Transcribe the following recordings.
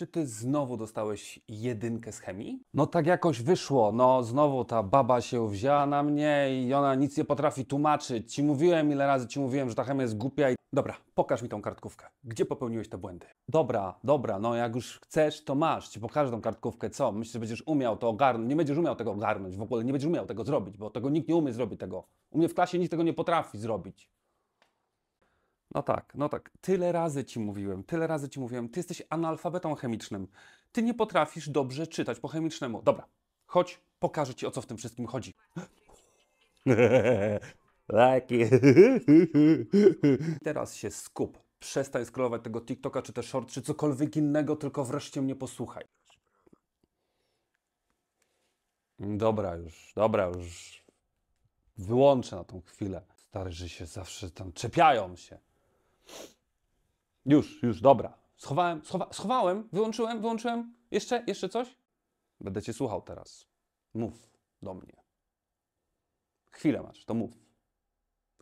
Czy ty znowu dostałeś jedynkę z chemii? No tak jakoś wyszło. No znowu ta baba się wzięła na mnie i ona nic nie potrafi tłumaczyć. Ci mówiłem ile razy ci mówiłem, że ta chemia jest głupia i... Dobra, pokaż mi tą kartkówkę. Gdzie popełniłeś te błędy? Dobra, dobra, no jak już chcesz, to masz. Ci pokażę tą kartkówkę, co? Myślę, że będziesz umiał to ogarnąć? Nie będziesz umiał tego ogarnąć w ogóle, nie będziesz umiał tego zrobić, bo tego nikt nie umie zrobić tego. U mnie w klasie nikt tego nie potrafi zrobić. No tak, no tak. Tyle razy ci mówiłem, tyle razy ci mówiłem, ty jesteś analfabetą chemicznym. Ty nie potrafisz dobrze czytać po chemicznemu. Dobra, chodź, pokażę ci o co w tym wszystkim chodzi. Laki. Teraz się skup. Przestań scrollować tego TikToka, czy te short, czy cokolwiek innego, tylko wreszcie mnie posłuchaj. Dobra już, dobra już. Wyłączę na tą chwilę. Starzy się zawsze tam czepiają się. Już, już, dobra. Schowałem, schowa, schowałem, wyłączyłem, wyłączyłem. Jeszcze, jeszcze coś? Będę cię słuchał teraz. Mów do mnie. Chwilę masz, to mów.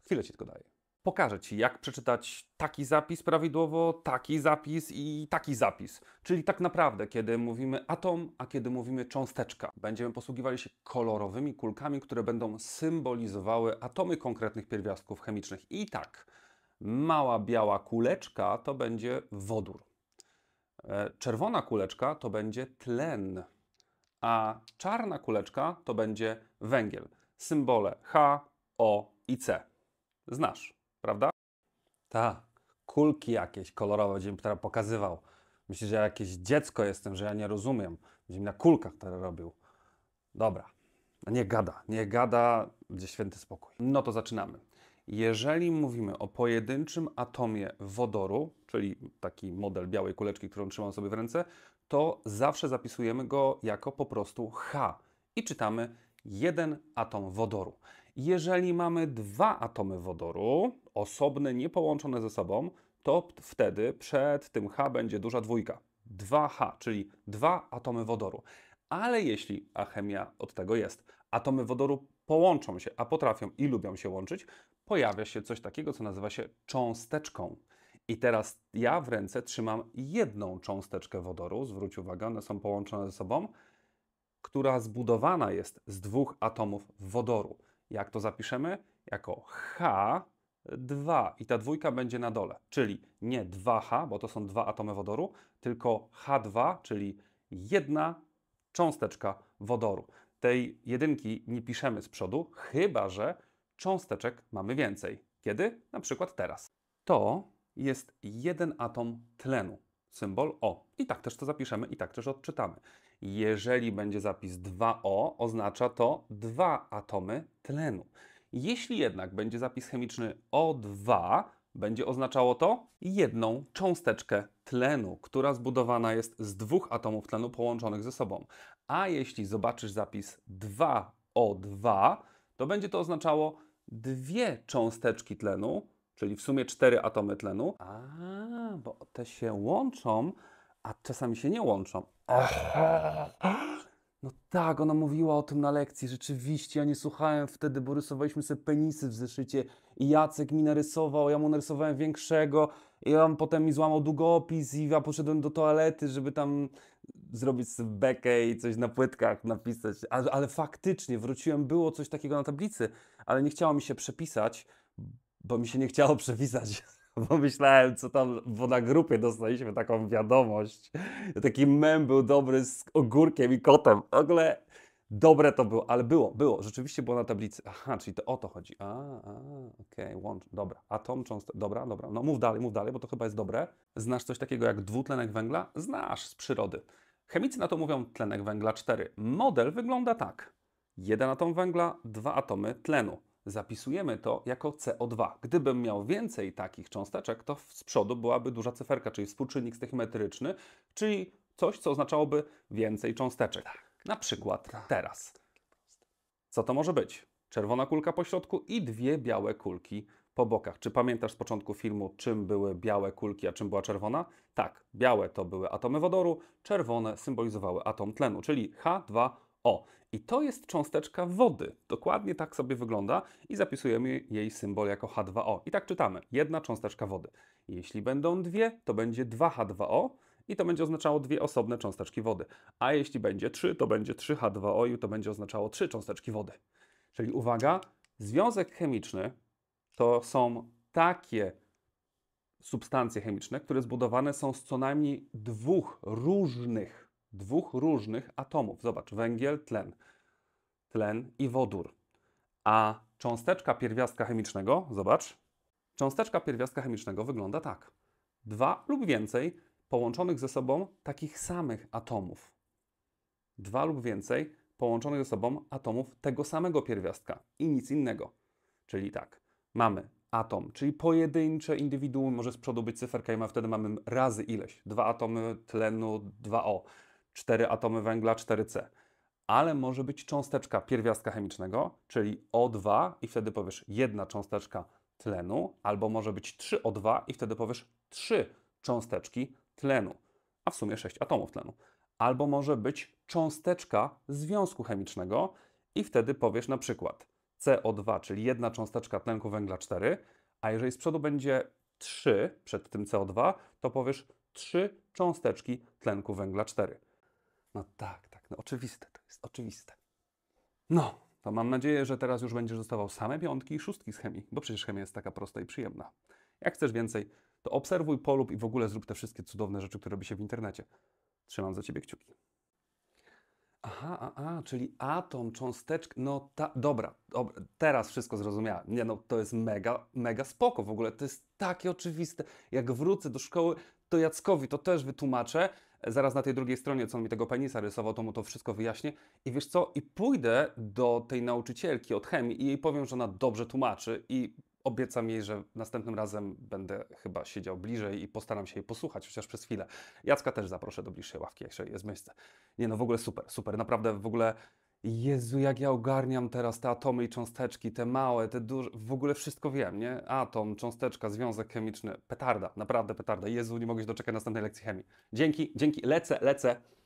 Chwilę ci tylko daję. Pokażę ci, jak przeczytać taki zapis prawidłowo, taki zapis i taki zapis. Czyli tak naprawdę, kiedy mówimy atom, a kiedy mówimy cząsteczka. Będziemy posługiwali się kolorowymi kulkami, które będą symbolizowały atomy konkretnych pierwiastków chemicznych. I tak. Mała biała kuleczka to będzie wodór. E, czerwona kuleczka to będzie tlen, a czarna kuleczka to będzie węgiel. Symbole H, O i C. Znasz, prawda? Ta, kulki jakieś kolorowe gdzieś mi pokazywał. Myślę, że ja jakieś dziecko jestem, że ja nie rozumiem. Będzie mi na kulkach teraz robił. Dobra, nie gada, nie gada, gdzie święty spokój. No to zaczynamy. Jeżeli mówimy o pojedynczym atomie wodoru, czyli taki model białej kuleczki, którą trzymam sobie w ręce, to zawsze zapisujemy go jako po prostu H i czytamy jeden atom wodoru. Jeżeli mamy dwa atomy wodoru, osobne, niepołączone ze sobą, to wtedy przed tym H będzie duża dwójka. 2H, czyli dwa atomy wodoru. Ale jeśli, a chemia od tego jest, atomy wodoru połączą się, a potrafią i lubią się łączyć, pojawia się coś takiego, co nazywa się cząsteczką. I teraz ja w ręce trzymam jedną cząsteczkę wodoru, zwróć uwagę, one są połączone ze sobą, która zbudowana jest z dwóch atomów wodoru. Jak to zapiszemy? Jako H2 i ta dwójka będzie na dole, czyli nie 2H, bo to są dwa atomy wodoru, tylko H2, czyli jedna cząsteczka wodoru. Tej jedynki nie piszemy z przodu, chyba że cząsteczek mamy więcej. Kiedy? Na przykład teraz. To jest jeden atom tlenu, symbol O. I tak też to zapiszemy i tak też odczytamy. Jeżeli będzie zapis 2O, oznacza to dwa atomy tlenu. Jeśli jednak będzie zapis chemiczny O2, będzie oznaczało to jedną cząsteczkę tlenu, która zbudowana jest z dwóch atomów tlenu połączonych ze sobą. A jeśli zobaczysz zapis 2O2, to będzie to oznaczało dwie cząsteczki tlenu, czyli w sumie cztery atomy tlenu. A, bo te się łączą, a czasami się nie łączą. No tak, ona mówiła o tym na lekcji. Rzeczywiście, ja nie słuchałem wtedy, bo rysowaliśmy sobie penisy w zeszycie i Jacek mi narysował, ja mu narysowałem większego i on potem mi złamał długopis i ja poszedłem do toalety, żeby tam zrobić sobie bekę i coś na płytkach napisać. Ale, ale faktycznie wróciłem, było coś takiego na tablicy, ale nie chciało mi się przepisać, bo mi się nie chciało przepisać bo myślałem, co tam, bo na grupie dostaliśmy taką wiadomość. Taki mem był dobry z ogórkiem i kotem. W ogóle dobre to było, ale było, było, rzeczywiście było na tablicy. Aha, czyli to o to chodzi. A, a okej, okay, łącz, dobra. Atom, cząstek, dobra, dobra. No mów dalej, mów dalej, bo to chyba jest dobre. Znasz coś takiego jak dwutlenek węgla? Znasz z przyrody. Chemicy na to mówią tlenek węgla 4. Model wygląda tak. Jeden atom węgla, dwa atomy tlenu. Zapisujemy to jako CO2. Gdybym miał więcej takich cząsteczek, to z przodu byłaby duża cyferka, czyli współczynnik stoichiometryczny, czyli coś, co oznaczałoby więcej cząsteczek. Tak. Na przykład tak. teraz. Co to może być? Czerwona kulka po środku i dwie białe kulki po bokach. Czy pamiętasz z początku filmu, czym były białe kulki, a czym była czerwona? Tak, białe to były atomy wodoru, czerwone symbolizowały atom tlenu, czyli H2O. I to jest cząsteczka wody. Dokładnie tak sobie wygląda i zapisujemy jej symbol jako H2O. I tak czytamy. Jedna cząsteczka wody. Jeśli będą dwie, to będzie 2H2O i to będzie oznaczało dwie osobne cząsteczki wody. A jeśli będzie 3, to będzie 3H2O i to będzie oznaczało trzy cząsteczki wody. Czyli uwaga, związek chemiczny to są takie substancje chemiczne, które zbudowane są z co najmniej dwóch różnych, dwóch różnych atomów. Zobacz, węgiel, tlen, tlen i wodór. A cząsteczka pierwiastka chemicznego, zobacz, cząsteczka pierwiastka chemicznego wygląda tak. Dwa lub więcej połączonych ze sobą takich samych atomów. Dwa lub więcej połączonych ze sobą atomów tego samego pierwiastka i nic innego. Czyli tak, mamy atom, czyli pojedyncze indywiduum, może z przodu być cyferka i ma, wtedy mamy razy ileś. Dwa atomy tlenu 2O, cztery atomy węgla 4C. Ale może być cząsteczka pierwiastka chemicznego, czyli O2 i wtedy powiesz jedna cząsteczka tlenu, albo może być 3O2 i wtedy powiesz trzy cząsteczki tlenu, a w sumie sześć atomów tlenu. Albo może być cząsteczka związku chemicznego i wtedy powiesz na przykład CO2, czyli jedna cząsteczka tlenku węgla 4, a jeżeli z przodu będzie 3 przed tym CO2, to powiesz 3 cząsteczki tlenku węgla 4. No tak, tak, no oczywiste, to jest oczywiste. No, to mam nadzieję, że teraz już będziesz dostawał same piątki i szóstki z chemii, bo przecież chemia jest taka prosta i przyjemna. Jak chcesz więcej, to obserwuj, polub i w ogóle zrób te wszystkie cudowne rzeczy, które robi się w internecie. Trzymam za Ciebie kciuki. Aha, a, a, czyli atom, cząsteczka. No ta, dobra, dobra, teraz wszystko zrozumiałem. Nie, no to jest mega, mega spoko w ogóle. To jest takie oczywiste. Jak wrócę do szkoły, to Jackowi to też wytłumaczę. Zaraz na tej drugiej stronie, co on mi tego penisa rysował, to mu to wszystko wyjaśnię. I wiesz co? I pójdę do tej nauczycielki od chemii i jej powiem, że ona dobrze tłumaczy i obiecam jej, że następnym razem będę chyba siedział bliżej i postaram się jej posłuchać, chociaż przez chwilę. Jacka też zaproszę do bliższej ławki, jeśli jest miejsce. Nie no, w ogóle super, super, naprawdę w ogóle... Jezu, jak ja ogarniam teraz te atomy i cząsteczki, te małe, te duże, w ogóle wszystko wiem, nie? Atom, cząsteczka, związek chemiczny, petarda, naprawdę petarda. Jezu, nie mogę się doczekać następnej lekcji chemii. Dzięki, dzięki, lecę, lecę.